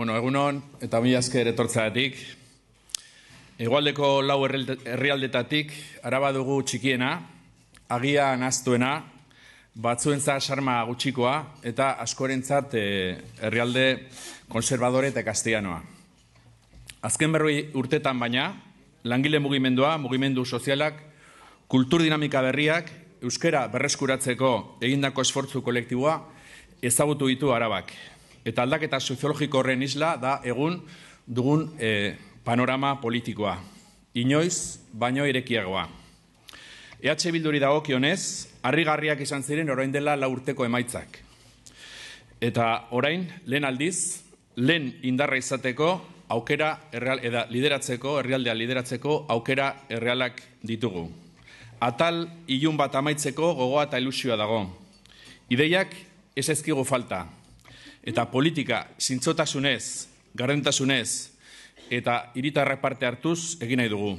Bueno, egunon, eta mila esker datik. Egoaldeko lau herrialdetatik, araba dugu txikiena, agian astuena, batzuentza sarma gutxikoa, eta askorentzat eh, herrialde konservadore eta kastianoa. Azken berri urtetan baina, langile mugimendua, mugimendu sozialak, kultur dinamika berriak, euskera berreskuratzeko egindako esfortzu kolektiboa, ezagutu ditu arabak eta aldaketa soziologiko horren isla da egun dugun eh, panorama politikoa. Inoiz, baino irekiagoa. EH Bilduri dagokionez, harrigarriak izan ziren orain dela laurteko emaitzak. Eta orain, lehen aldiz, lehen indarra izateko, aukera erreal, eda lideratzeko, herrialdea lideratzeko, aukera errealak ditugu. Atal, ilun bat amaitzeko, gogoa eta ilusioa dago. Ideiak, ez ezkigu falta. Eta politika zintzotasunez, gardentasunez eta hiritarrek parte hartuz egin nahi dugu.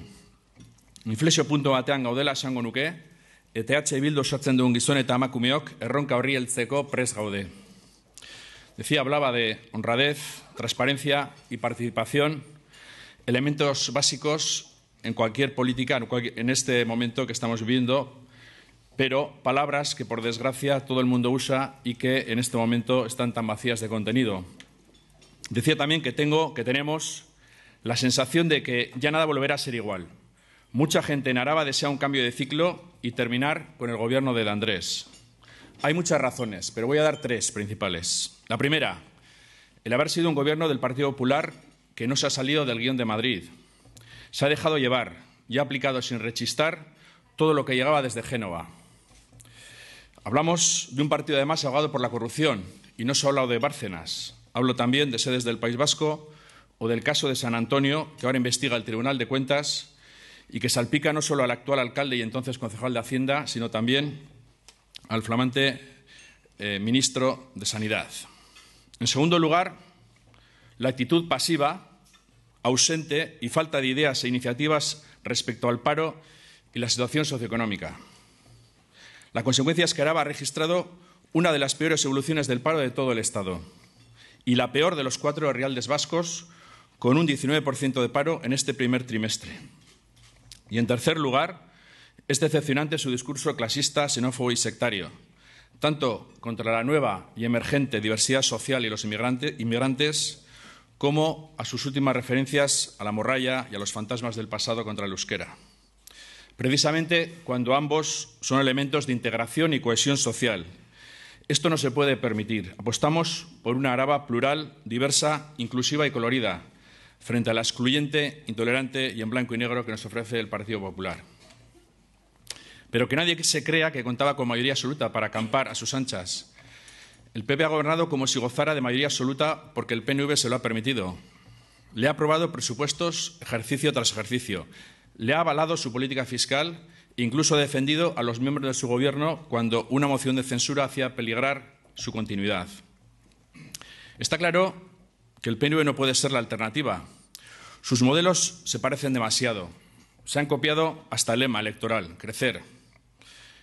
Inflexio punto batean gaudela esango nuke, eta EH Bildu osatzen duen gizon eta amakumeok erronka horri heltzeko pres gaude. Decía, hablaba de honradez, transparencia y participación, elementos básicos en cualquier política, en este momento que estamos viviendo, pero palabras que por desgracia todo el mundo usa y que en este momento están tan vacías de contenido. Decía también que tengo, que tenemos la sensación de que ya nada volverá a ser igual. Mucha gente en Araba desea un cambio de ciclo y terminar con el gobierno de Andrés. Hay muchas razones, pero voy a dar tres principales. La primera, el haber sido un gobierno del Partido Popular que no se ha salido del guión de Madrid. Se ha dejado llevar y ha aplicado sin rechistar todo lo que llegaba desde Génova. Hablamos de un partido además ahogado por la corrupción, y no solo de Bárcenas. Hablo también de sedes del País Vasco o del caso de San Antonio, que ahora investiga el Tribunal de Cuentas y que salpica no solo al actual alcalde y entonces concejal de Hacienda, sino también al flamante eh, ministro de Sanidad. En segundo lugar, la actitud pasiva, ausente y falta de ideas e iniciativas respecto al paro y la situación socioeconómica. La consecuencia es que Araba ha registrado una de las peores evoluciones del paro de todo el Estado y la peor de los cuatro reales vascos, con un 19% de paro en este primer trimestre. Y en tercer lugar, es decepcionante su discurso clasista, xenófobo y sectario, tanto contra la nueva y emergente diversidad social y los inmigrantes, inmigrantes como a sus últimas referencias a la morralla y a los fantasmas del pasado contra el euskera precisamente cuando ambos son elementos de integración y cohesión social. Esto no se puede permitir. Apostamos por una Araba plural, diversa, inclusiva y colorida, frente a la excluyente, intolerante y en blanco y negro que nos ofrece el Partido Popular. Pero que nadie se crea que contaba con mayoría absoluta para acampar a sus anchas. El PP ha gobernado como si gozara de mayoría absoluta porque el PNV se lo ha permitido. Le ha aprobado presupuestos ejercicio tras ejercicio, le ha avalado su política fiscal, incluso ha defendido a los miembros de su gobierno cuando una moción de censura hacía peligrar su continuidad. Está claro que el PNV no puede ser la alternativa. Sus modelos se parecen demasiado. Se han copiado hasta el lema electoral, crecer.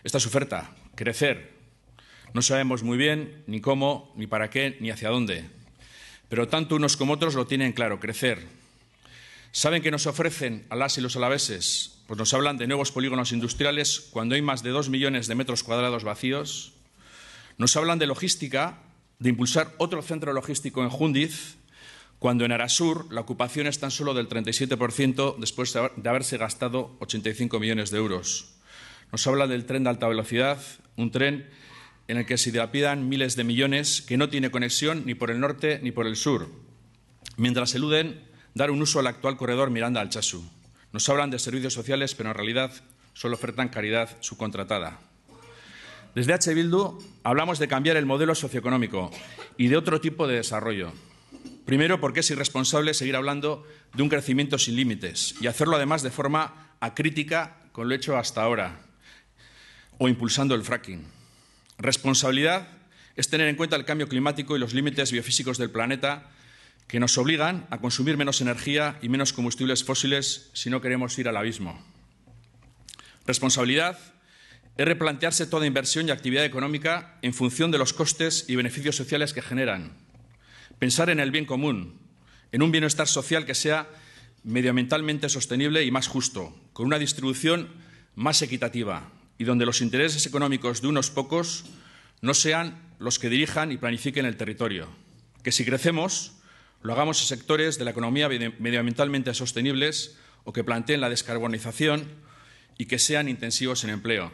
Esta es su oferta, crecer. No sabemos muy bien ni cómo, ni para qué, ni hacia dónde. Pero tanto unos como otros lo tienen claro, crecer ¿Saben qué nos ofrecen a las y los alaveses? Pues nos hablan de nuevos polígonos industriales cuando hay más de dos millones de metros cuadrados vacíos. Nos hablan de logística, de impulsar otro centro logístico en Jundiz, cuando en Arasur la ocupación es tan solo del 37% después de haberse gastado 85 millones de euros. Nos hablan del tren de alta velocidad, un tren en el que se dilapidan miles de millones que no tiene conexión ni por el norte ni por el sur, mientras eluden dar un uso al actual corredor Miranda Alchazu. Nos hablan de servicios sociales, pero en realidad solo ofertan caridad subcontratada. Desde H. Bildu hablamos de cambiar el modelo socioeconómico y de otro tipo de desarrollo. Primero, porque es irresponsable seguir hablando de un crecimiento sin límites y hacerlo además de forma acrítica con lo hecho hasta ahora o impulsando el fracking. Responsabilidad es tener en cuenta el cambio climático y los límites biofísicos del planeta que nos obligan a consumir menos energía y menos combustibles fósiles si no queremos ir al abismo. Responsabilidad es replantearse toda inversión y actividad económica en función de los costes y beneficios sociales que generan. Pensar en el bien común, en un bienestar social que sea medioambientalmente sostenible y más justo, con una distribución más equitativa y donde los intereses económicos de unos pocos no sean los que dirijan y planifiquen el territorio. Que si crecemos, lo hagamos en sectores de la economía medioambientalmente sostenibles o que planteen la descarbonización y que sean intensivos en empleo.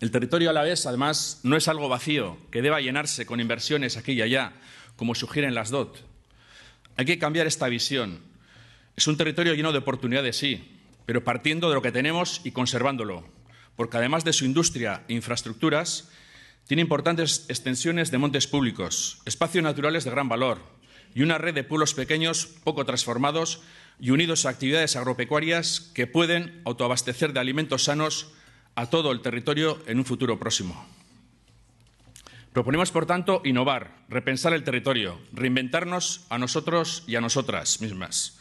El territorio vez, además, no es algo vacío que deba llenarse con inversiones aquí y allá, como sugieren las DOT. Hay que cambiar esta visión. Es un territorio lleno de oportunidades, sí, pero partiendo de lo que tenemos y conservándolo, porque además de su industria e infraestructuras, tiene importantes extensiones de montes públicos, espacios naturales de gran valor, y una red de pueblos pequeños poco transformados y unidos a actividades agropecuarias que pueden autoabastecer de alimentos sanos a todo el territorio en un futuro próximo. Proponemos, por tanto, innovar, repensar el territorio, reinventarnos a nosotros y a nosotras mismas,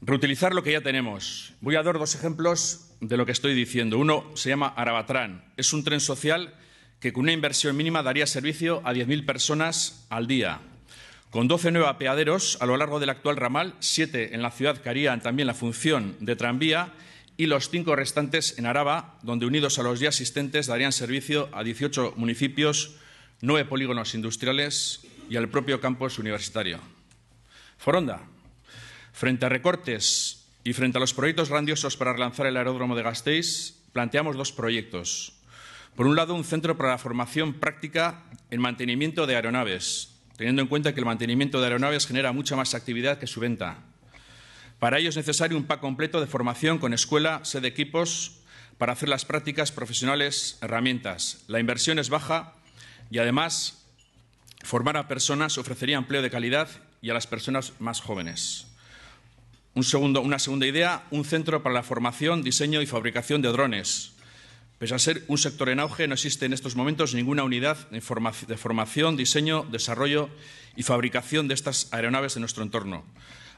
reutilizar lo que ya tenemos. Voy a dar dos ejemplos de lo que estoy diciendo. Uno se llama Arabatrán. Es un tren social que con una inversión mínima daría servicio a 10.000 personas al día, con 12 nuevos apeaderos a lo largo del actual ramal, siete en la ciudad que harían también la función de tranvía y los cinco restantes en Araba, donde unidos a los ya existentes darían servicio a 18 municipios, nueve polígonos industriales y al propio campus universitario. Foronda, frente a recortes y frente a los proyectos grandiosos para relanzar el aeródromo de Gasteiz, planteamos dos proyectos. Por un lado, un centro para la formación práctica en mantenimiento de aeronaves, teniendo en cuenta que el mantenimiento de aeronaves genera mucha más actividad que su venta. Para ello es necesario un pack completo de formación con escuela, sede de equipos, para hacer las prácticas profesionales, herramientas. La inversión es baja y además formar a personas ofrecería empleo de calidad y a las personas más jóvenes. segundo, una segunda idea, un centro para la formación, diseño y fabricación de drones, Pese a ser un sector en auge, no existe en estos momentos ninguna unidad de formación, diseño, desarrollo y fabricación de estas aeronaves en nuestro entorno.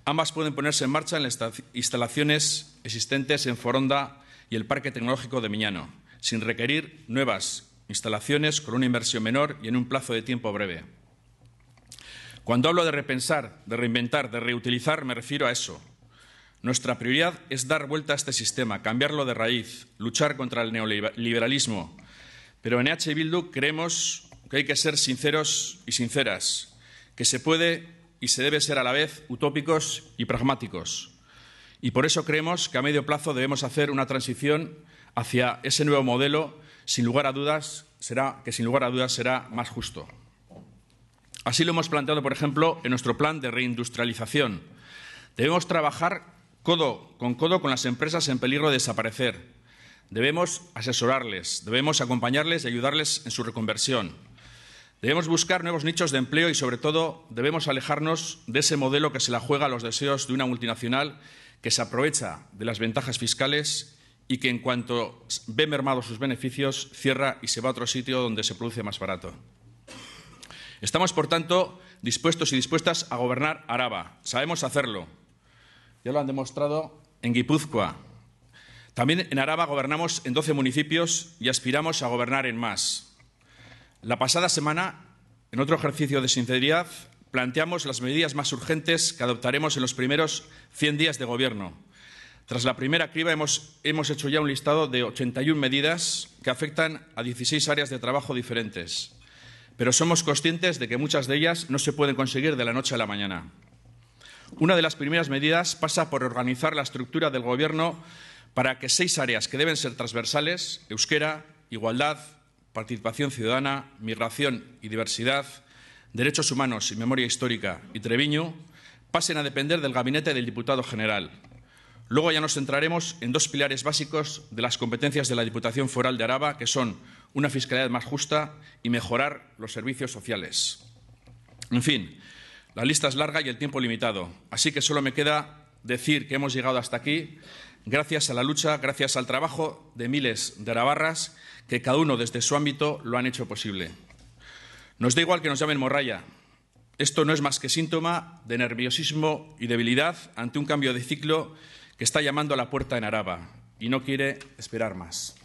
Ambas pueden ponerse en marcha en las instalaciones existentes en Foronda y el Parque Tecnológico de Miñano, sin requerir nuevas instalaciones con una inversión menor y en un plazo de tiempo breve. Cuando hablo de repensar, de reinventar, de reutilizar, me refiero a eso, nuestra prioridad es dar vuelta a este sistema, cambiarlo de raíz, luchar contra el neoliberalismo. Pero en EH Bildu creemos que hay que ser sinceros y sinceras, que se puede y se debe ser a la vez utópicos y pragmáticos. Y por eso creemos que a medio plazo debemos hacer una transición hacia ese nuevo modelo, sin lugar a dudas, será, que sin lugar a dudas será más justo. Así lo hemos planteado, por ejemplo, en nuestro plan de reindustrialización. Debemos trabajar codo con codo con las empresas en peligro de desaparecer. Debemos asesorarles, debemos acompañarles y ayudarles en su reconversión. Debemos buscar nuevos nichos de empleo y, sobre todo, debemos alejarnos de ese modelo que se la juega a los deseos de una multinacional que se aprovecha de las ventajas fiscales y que, en cuanto ve mermados sus beneficios, cierra y se va a otro sitio donde se produce más barato. Estamos, por tanto, dispuestos y dispuestas a gobernar Araba. Sabemos hacerlo. Ya lo han demostrado en Guipúzcoa. También en Araba gobernamos en 12 municipios y aspiramos a gobernar en más. La pasada semana, en otro ejercicio de sinceridad, planteamos las medidas más urgentes que adoptaremos en los primeros 100 días de gobierno. Tras la primera criba hemos, hemos, hecho ya un listado de 81 medidas que afectan a 16 áreas de trabajo diferentes, pero somos conscientes de que muchas de ellas no se pueden conseguir de la noche a la mañana. Una de las primeras medidas pasa por organizar la estructura del Gobierno para que seis áreas que deben ser transversales, euskera, igualdad, participación ciudadana, migración y diversidad, derechos humanos y memoria histórica y Treviño, pasen a depender del gabinete del diputado general. Luego ya nos centraremos en dos pilares básicos de las competencias de la Diputación Foral de Araba, que son una fiscalidad más justa y mejorar los servicios sociales. En fin, la lista es larga y el tiempo limitado, así que solo me queda decir que hemos llegado hasta aquí gracias a la lucha, gracias al trabajo de miles de arabarras que cada uno desde su ámbito lo han hecho posible. Nos da igual que nos llamen morralla. Esto no es más que síntoma de nerviosismo y debilidad ante un cambio de ciclo que está llamando a la puerta en Araba y no quiere esperar más.